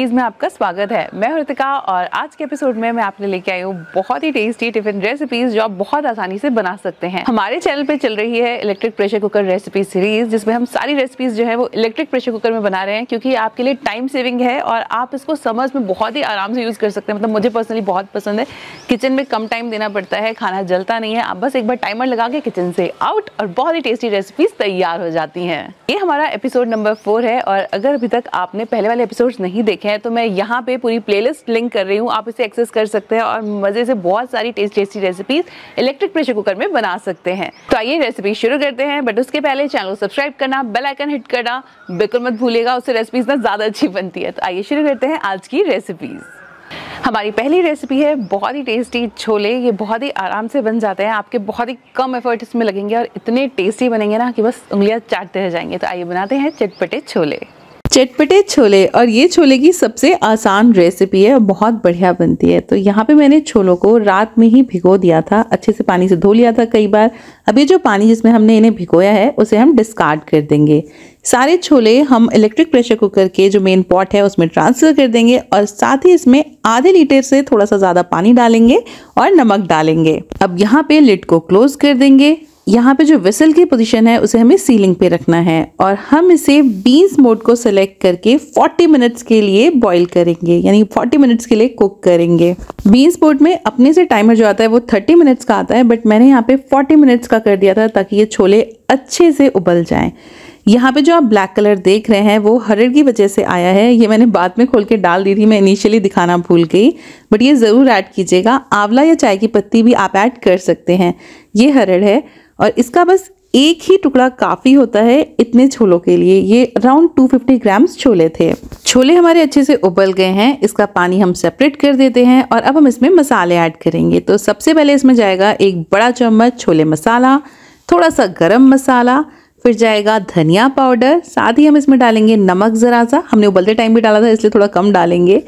recipes में आपका स्वागत है मैं हृतिका और आज के एपिसोड में मैं आपने लेके आई हूँ बहुत ही टेस्टी टिफिन रेसिपीज़ जो आप बहुत आसानी से बना सकते हैं हमारे चैनल पे चल रही है electric pressure cooker recipe series जिसमें हम सारी रेसिपीज़ जो है वो इलेक्ट्रिक प्रेशर कुकर में बना रहे हैं क्योंकि आपके लिए टाइम सेविंग है और आप इसको समझ में बहुत ही आराम से यूज़ कर सकते हैं मतलब मुझे पर्सनली बहुत पसंद है किचन में कम टाइम देना पड़ता है खाना जलता नहीं है आप बस एक बार टाइमर लगा के किचन से आउट और बहुत ही टेस्टी रेसिपीज़ तैयार हो जाती है ये हमारा एपिसोड नंबर फोर है और अगर अभी तक आपने पहले वाले एपिसोड नहीं देखे है तो मैं यहाँ पे पूरी प्लेलिस्ट लिंक कर रही हूँ आप इसे एक्सेस कर सकते हैं और मज़े से बहुत सारी taste tasty recipes electric pressure cooker में बना सकते हैं तो आइए रेसिपी शुरू करते हैं बट उसके पहले चैनल को सब्सक्राइब करना बेल आइकन हिट करना बिल्कुल मत भूलेगा उससे रेसिपीज ना ज़्यादा अच्छी बनती है तो आइए शुरू करते हैं आज की रेसिपीज़ हमारी पहली रेसिपी है बहुत ही टेस्टी छोले ये बहुत ही आराम से बन जाते हैं आपके बहुत ही कम एफर्ट इसमें लगेंगे और इतने टेस्टी बनेंगे ना कि बस उंगलियां चाटते रह जाएंगे तो आइए बनाते हैं चटपटे छोले चटपटे छोले और ये छोले की सबसे आसान रेसिपी है और बहुत बढ़िया बनती है तो यहाँ पे मैंने छोलों को रात में ही भिगो दिया था अच्छे से पानी से धो लिया था कई बार अब ये जो पानी जिसमें हमने इन्हें भिगोया है उसे हम डिस्कार्ड कर देंगे सारे छोले हम इलेक्ट्रिक प्रेशर कुकर के जो मेन पॉट है उसमें ट्रांसफ़र कर देंगे और साथ ही इसमें आधे लीटर से थोड़ा सा ज़्यादा पानी डालेंगे और नमक डालेंगे अब यहाँ पे लिड को क्लोज़ कर देंगे यहाँ पे जो विसल की पोजीशन है उसे हमें सीलिंग पे रखना है और हम इसे बीन्स मोड को सिलेक्ट करके 40 मिनट्स के लिए बॉईल करेंगे यानी 40 मिनट्स के लिए कुक करेंगे बीन्स मोड में अपने से टाइमर जो आता है वो 30 मिनट्स का आता है बट मैंने यहाँ पे 40 मिनट्स का कर दिया था ताकि ये छोले अच्छे से उबल जाए यहाँ पे जो आप ब्लैक कलर देख रहे हैं वो हरड़ की वजह से आया है ये मैंने बाद में खोल के डाल दी थी मैं इनिशियली दिखाना भूल गई बट ये ज़रूर ऐड कीजिएगा आंवला या चाय की पत्ती भी आप ऐड कर सकते हैं ये हरड़ है और इसका बस एक ही टुकड़ा काफ़ी होता है इतने छोलों के लिए ये अराउंड 250 ग्राम्स छोले थे छोले हमारे अच्छे से उबल गए हैं इसका पानी हम सेपरेट कर देते हैं और अब हम इसमें मसाले ऐड करेंगे तो सबसे पहले इसमें जाएगा एक बड़ा चम्मच छोले मसाला थोड़ा सा गरम मसाला फिर जाएगा धनिया पाउडर साथ ही हम इसमें डालेंगे नमक ज़रा सा हमने उबलते टाइम भी डाला था इसलिए थोड़ा कम डालेंगे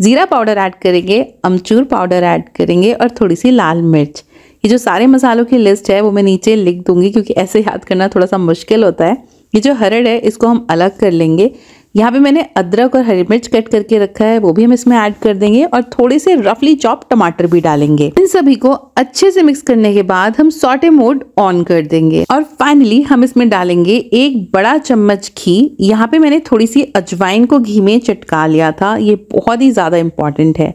ज़ीरा पाउडर ऐड करेंगे अमचूर पाउडर ऐड करेंगे और थोड़ी सी लाल मिर्च ये जो सारे मसालों की लिस्ट है वो मैं नीचे लिख दूंगी क्योंकि ऐसे याद करना थोड़ा सा मुश्किल होता है ये जो हरड़ है इसको हम अलग कर लेंगे यहाँ पे मैंने अदरक और हरी मिर्च कट करके रखा है वो भी हम इसमें ऐड कर देंगे और थोड़े से रफली चॉप टमाटर भी डालेंगे इन सभी को अच्छे से मिक्स करने के बाद हम सॉटे मोड ऑन कर देंगे और फाइनली हम इसमें डालेंगे एक बड़ा चम्मच घी यहाँ पे मैंने थोड़ी सी अजवाइन को घी में चटका लिया था ये बहुत ही ज़्यादा इम्पोर्टेंट है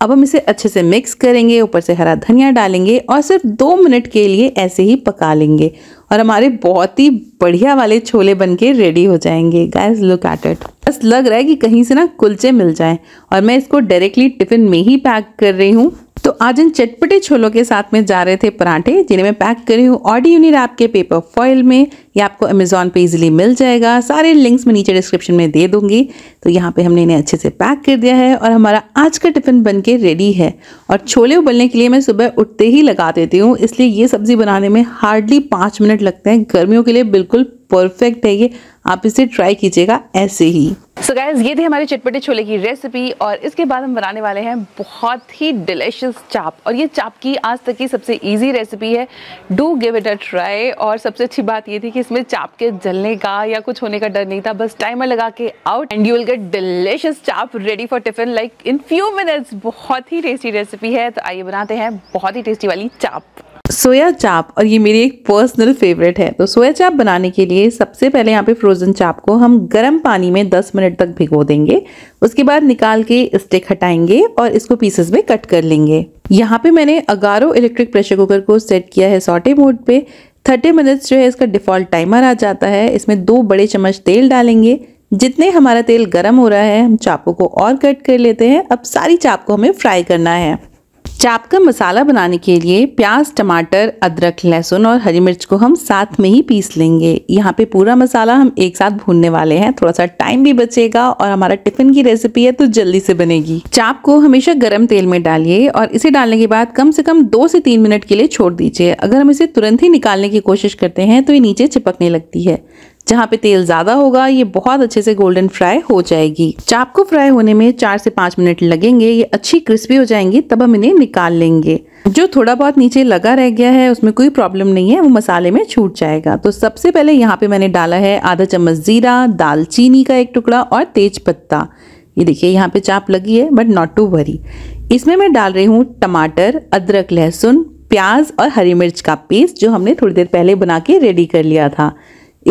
अब हम इसे अच्छे से मिक्स करेंगे ऊपर से हरा धनिया डालेंगे और सिर्फ दो मिनट के लिए ऐसे ही पका लेंगे और हमारे बहुत ही बढ़िया वाले छोले बनके रेडी हो जाएंगे गाइस लुक एट इट बस लग रहा है कि कहीं से ना कुलचे मिल जाएं और मैं इसको डायरेक्टली टिफ़िन में ही पैक कर रही हूँ तो आज इन चटपटे छोलों के साथ में जा रहे थे पराठे जिन्हें मैं पैक करी हूँ ऑडी यूनिट आपके पेपर फॉइल में ये आपको अमेजोन पे इजीली मिल जाएगा सारे लिंक्स मैं नीचे डिस्क्रिप्शन में दे दूंगी तो यहाँ पे हमने इन्हें अच्छे से पैक कर दिया है और हमारा आज का टिफ़िन बन के रेडी है और छोले उबलने के लिए मैं सुबह उठते ही लगा देती हूँ इसलिए ये सब्ज़ी बनाने में हार्डली पाँच मिनट लगते हैं गर्मियों के लिए बिल्कुल परफेक्ट है ये आप इसे ट्राई कीजिएगा ऐसे ही सो so गाइज ये थी हमारे चटपटे छोले की रेसिपी और इसके बाद हम बनाने वाले हैं बहुत ही डिलिशियस चाप और ये चाप की आज तक की सबसे इजी रेसिपी है do give it a try और सबसे अच्छी बात ये थी कि इसमें चाप के जलने का या कुछ होने का डर नहीं था बस टाइमर लगा के out and you will get delicious chaap ready for tiffin like in few minutes बहुत ही टेस्टी रेसिपी है तो आइए बनाते हैं बहुत ही टेस्टी वाली चाप सोया चाप और ये मेरी एक पर्सनल फेवरेट है तो सोया चाप बनाने के लिए सबसे पहले यहाँ पे फ्रोज़न चाप को हम गर्म पानी में 10 मिनट तक भिगो देंगे उसके बाद निकाल के स्टिक हटाएंगे और इसको पीसेस में कट कर लेंगे यहाँ पे मैंने अगारो इलेक्ट्रिक प्रेशर कुकर को सेट किया है सॉटे मोड पे थर्टी मिनट्स जो है इसका डिफ़ॉल्ट टाइमर आ जाता है इसमें दो बड़े चम्मच तेल डालेंगे जितने हमारा तेल गर्म हो रहा है हम चापों को और कट कर लेते हैं अब सारी चाप को हमें फ्राई करना है चाप का मसाला बनाने के लिए प्याज टमाटर अदरक लहसुन और हरी मिर्च को हम साथ में ही पीस लेंगे यहाँ पे पूरा मसाला हम एक साथ भूनने वाले हैं थोड़ा सा टाइम भी बचेगा और हमारा टिफिन की रेसिपी है तो जल्दी से बनेगी चाप को हमेशा गर्म तेल में डालिए और इसे डालने के बाद कम से कम दो से तीन मिनट के लिए छोड़ दीजिए अगर हम इसे तुरंत ही निकालने की कोशिश करते हैं तो ये नीचे चिपकने लगती है जहाँ पे तेल ज़्यादा होगा ये बहुत अच्छे से गोल्डन फ्राई हो जाएगी चाप को फ्राई होने में चार से पांच मिनट लगेंगे ये अच्छी क्रिस्पी हो जाएंगी तब हम इन्हें निकाल लेंगे जो थोड़ा बहुत नीचे लगा रह गया है उसमें कोई प्रॉब्लम नहीं है वो मसाले में छूट जाएगा तो सबसे पहले यहाँ पे मैंने डाला है आधा चम्मच ज़ीरा दालचीनी का एक टुकड़ा और तेज पत्ता ये देखिए यहाँ पे चाप लगी है बट नॉट टू वरी इसमें मैं डाल रही हूँ टमाटर अदरक लहसुन प्याज और हरी मिर्च का पेस्ट जो हमने थोड़ी देर पहले बना के रेडी कर लिया था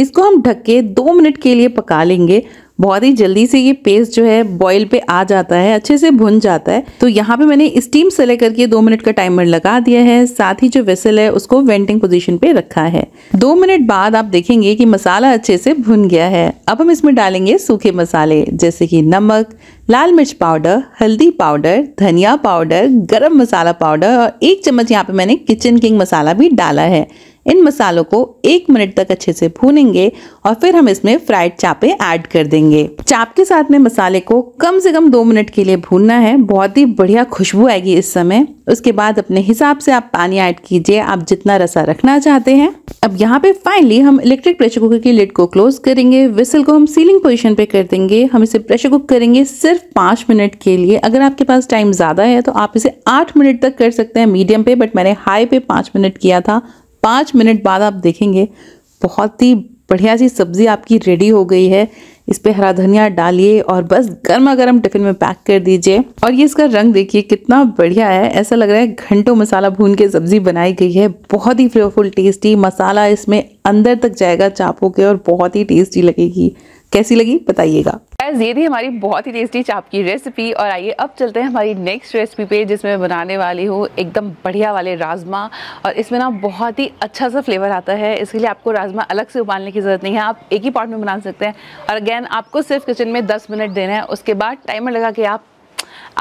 इसको हम ढक के दो मिनट के लिए पका लेंगे बहुत ही जल्दी से ये पेस्ट जो है बॉईल पे आ जाता है अच्छे से भुन जाता है तो यहाँ पे मैंने स्टीम से करके दो मिनट का टाइमर लगा दिया है साथ ही जो वेसल है उसको वेंटिंग पोजीशन पे रखा है दो मिनट बाद आप देखेंगे कि मसाला अच्छे से भुन गया है अब हम इसमें डालेंगे सूखे मसाले जैसे कि नमक लाल मिर्च पाउडर हल्दी पाउडर धनिया पाउडर गरम मसाला पाउडर और एक चम्मच यहाँ पे मैंने किचन किंग मसाला भी डाला है इन मसालों को एक मिनट तक अच्छे से भूनेंगे और फिर हम इसमें फ्राइड चापे ऐड कर देंगे चाप के साथ में मसाले को कम से कम दो मिनट के लिए भूनना है बहुत ही बढ़िया खुशबू आएगी इस समय उसके बाद अपने हिसाब से आप पानी ऐड कीजिए आप जितना रसा रखना चाहते हैं अब यहाँ पे फाइनली हम इलेक्ट्रिक प्रेशर कुकर की लिड को क्लोज करेंगे विसल को हम सीलिंग पोजिशन पे कर देंगे हम इसे प्रेशर कुक करेंगे सिर्फ सिर्फ पाँच मिनट के लिए अगर आपके पास टाइम ज़्यादा है तो आप इसे आठ मिनट तक कर सकते हैं मीडियम पे बट मैंने हाई पे पाँच मिनट किया था पाँच मिनट बाद आप देखेंगे बहुत ही बढ़िया सी सब्ज़ी आपकी रेडी हो गई है इस पर हरा धनिया डालिए और बस गर्मा गर्म टिफिन में पैक कर दीजिए और ये इसका रंग देखिए कितना बढ़िया है ऐसा लग रहा है घंटों मसाला भून के सब्ज़ी बनाई गई है बहुत ही फ्लेवरफुल टेस्टी मसाला इसमें अंदर तक जाएगा चापों के और बहुत ही टेस्टी लगेगी कैसी लगी बताइएगा ये थी हमारी बहुत ही टेस्टी चाप की रेसिपी और आइए अब चलते हैं हमारी नेक्स्ट रेसिपी पे जिसमें मैं बनाने वाली हूँ एकदम बढ़िया वाले राजमा और इसमें ना बहुत ही अच्छा सा फ्लेवर आता है इसके लिए आपको राजमा अलग से उबालने की ज़रूरत नहीं है आप एक ही पॉट में बना सकते हैं और अगेन आपको सिर्फ किचन में दस मिनट देना है उसके बाद टाइमर लगा के आप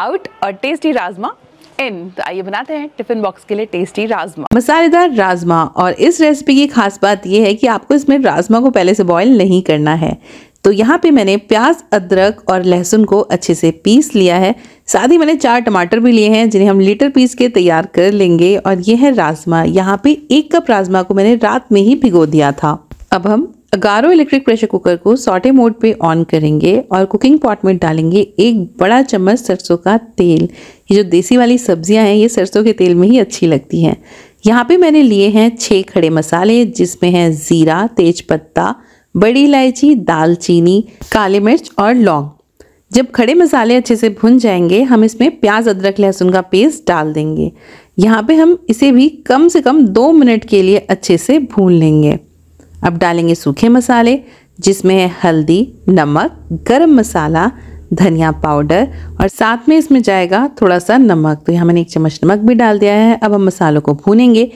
आउट और टेस्टी राजमा इन तो आइए बनाते हैं टिफिन बॉक्स के लिए टेस्टी राजमा मसालेदार राजमा और इस रेसिपी की खास बात यह है कि आपको इसमें राजमा को पहले से बॉईल नहीं करना है तो यहाँ पे मैंने प्याज अदरक और लहसुन को अच्छे से पीस लिया है साथ ही मैंने चार टमाटर भी लिए हैं जिन्हें हम लीटर पीस के तैयार कर लेंगे और ये है राजमा यहाँ पे एक कप राजमा को मैंने रात में ही भिगो दिया था अब हम अगारो इलेक्ट्रिक प्रेशर कुकर को सॉटे मोड पे ऑन करेंगे और कुकिंग पॉट में डालेंगे एक बड़ा चम्मच सरसों का तेल ये जो देसी वाली सब्जियां हैं ये सरसों के तेल में ही अच्छी लगती हैं यहाँ पे मैंने लिए हैं छः खड़े मसाले जिसमें हैं ज़ीरा तेज पत्ता बड़ी इलायची दालचीनी काली मिर्च और लौंग जब खड़े मसाले अच्छे से भुन जाएंगे हम इसमें प्याज अदरक लहसुन का पेस्ट डाल देंगे यहाँ पे हम इसे भी कम से कम दो मिनट के लिए अच्छे से भून लेंगे अब डालेंगे सूखे मसाले जिसमें है हल्दी नमक गरम मसाला धनिया पाउडर और साथ में इसमें जाएगा थोड़ा सा नमक तो यहाँ मैंने एक चम्मच नमक भी डाल दिया है अब हम मसालों को भूनेंगे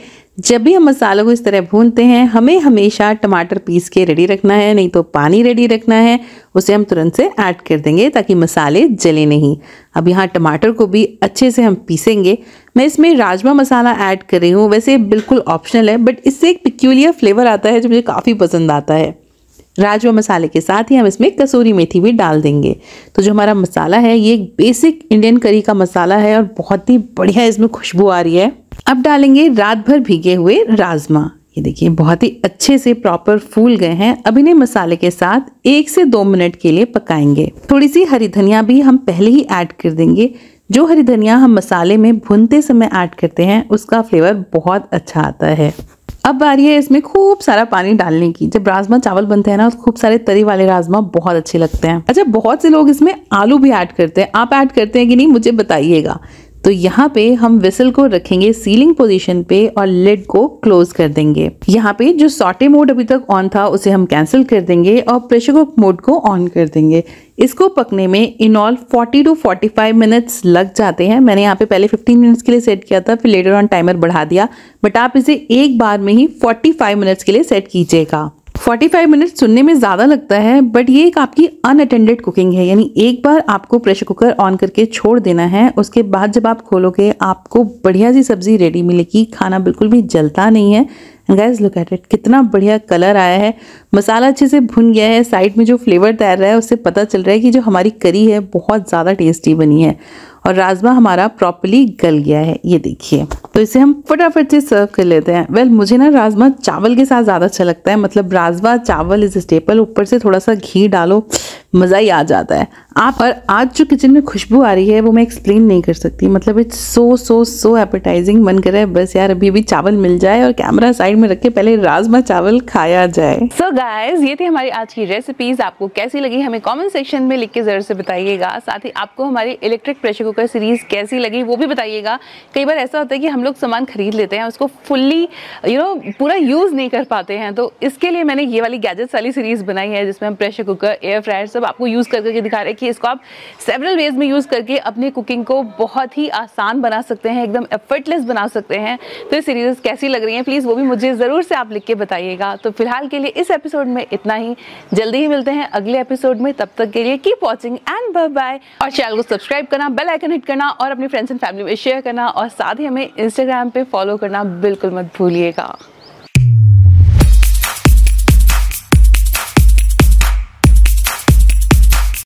जब भी हम मसालों को इस तरह भूनते हैं हमें हमेशा टमाटर पीस के रेडी रखना है नहीं तो पानी रेडी रखना है उसे हम तुरंत से ऐड कर देंगे ताकि मसाले जले नहीं अब यहाँ टमाटर को भी अच्छे से हम पीसेंगे मैं इसमें राजमा मसाला ऐड कर रही हूँ वैसे बिल्कुल ऑप्शनल है बट इससे एक पिक्यूलियर फ्लेवर आता है जो मुझे काफ़ी पसंद आता है राजमा मसाले के साथ ही हम इसमें कसूरी मेथी भी डाल देंगे तो जो हमारा मसाला है ये एक बेसिक इंडियन करी का मसाला है और बहुत ही बढ़िया इसमें खुशबू आ रही है अब डालेंगे रात भर भीगे हुए राजमा ये देखिए बहुत ही अच्छे से प्रॉपर फूल गए हैं अब इन्हें मसाले के साथ एक से दो मिनट के लिए पकाएंगे थोड़ी सी हरी धनिया भी हम पहले ही ऐड कर देंगे जो हरी धनिया हम मसाले में भुनते समय ऐड करते हैं उसका फ्लेवर बहुत अच्छा आता है अब बारी है इसमें खूब सारा पानी डालने की जब राजमा चावल बनते हैं ना तो खूब सारे तरी वाले राजमा बहुत अच्छे लगते हैं अच्छा बहुत से लोग इसमें आलू भी ऐड करते हैं आप ऐड करते हैं कि नहीं मुझे बताइएगा तो यहाँ पे हम विसल को रखेंगे सीलिंग पोजीशन पे और लिड को क्लोज कर देंगे यहाँ पे जो सॉटे मोड अभी तक ऑन था उसे हम कैंसिल कर देंगे और प्रेशर कुक मोड को ऑन कर देंगे इसको पकने में इन ऑल 40 टू 45 मिनट्स लग जाते हैं मैंने यहाँ पे पहले 15 मिनट्स के लिए सेट किया था फिर लेटर ऑन टाइमर बढ़ा दिया बट आप इसे एक बार में ही 45 मिनट्स के लिए सेट कीजिएगा 45 मिनट सुनने में ज़्यादा लगता है बट ये एक आपकी अनअटेंडेड कुकिंग है यानी एक बार आपको प्रेशर कुकर ऑन करके छोड़ देना है उसके बाद जब आप खोलोगे आपको बढ़िया सी सब्ज़ी रेडी मिलेगी खाना बिल्कुल भी जलता नहीं है गैस लुक एट इट कितना बढ़िया कलर आया है मसाला अच्छे से भुन गया है साइड में जो फ्लेवर तैर रहा है उससे पता चल रहा है कि जो हमारी करी है बहुत ज़्यादा टेस्टी बनी है और राजमा हमारा प्रॉपरली गल गया है ये देखिए तो इसे हम फटाफट से सर्व कर लेते हैं वेल मुझे ना राजमा चावल के साथ ज़्यादा अच्छा लगता है मतलब राजमा चावल इज स्टेपल ऊपर से थोड़ा सा घी डालो मज़ा ही आ जाता है आप और आज जो किचन में खुशबू आ रही है वो मैं एक्सप्लेन नहीं कर सकती मतलब it's so so so appetising मन कर रहा है बस यार अभी भी चावल मिल जाए और कैमरा साइड में रख के पहले राजमा चावल खाया जाए सो so गाइस ये थी हमारी आज की रेसिपीज आपको कैसी लगी हमें कमेंट सेक्शन में लिख के जरूर से बताइएगा साथ ही आपको हमारी इलेक्ट्रिक प्रेशर कुकर सीरीज कैसी लगी वो भी बताइएगा कई बार ऐसा होता है कि हम लोग सामान खरीद लेते हैं उसको फुल्ली यू नो पूरा यूज़ नहीं कर पाते हैं तो इसके लिए मैंने ये वाली गैजेट्स वाली सीरीज बनाई है जिसमें हम प्रेशर कुकर एयर फ्रायर सब आपको यूज़ करके दिखा रहे हैं रखिए इसको आप सेवरल वेज में यूज़ करके अपने कुकिंग को बहुत ही आसान बना सकते हैं एकदम एफर्टलेस बना सकते हैं तो ये सीरीज़ कैसी लग रही है प्लीज़ वो भी मुझे ज़रूर से आप लिख के बताइएगा तो फिलहाल के लिए इस एपिसोड में इतना ही जल्दी ही मिलते हैं अगले एपिसोड में तब तक के लिए keep watching and bye bye और चैनल को सब्सक्राइब करना बेल आइकन हिट करना और अपनी फ्रेंड्स एंड फैमिली में शेयर करना और साथ ही हमें इंस्टाग्राम पे फॉलो करना बिल्कुल मत भूलिएगा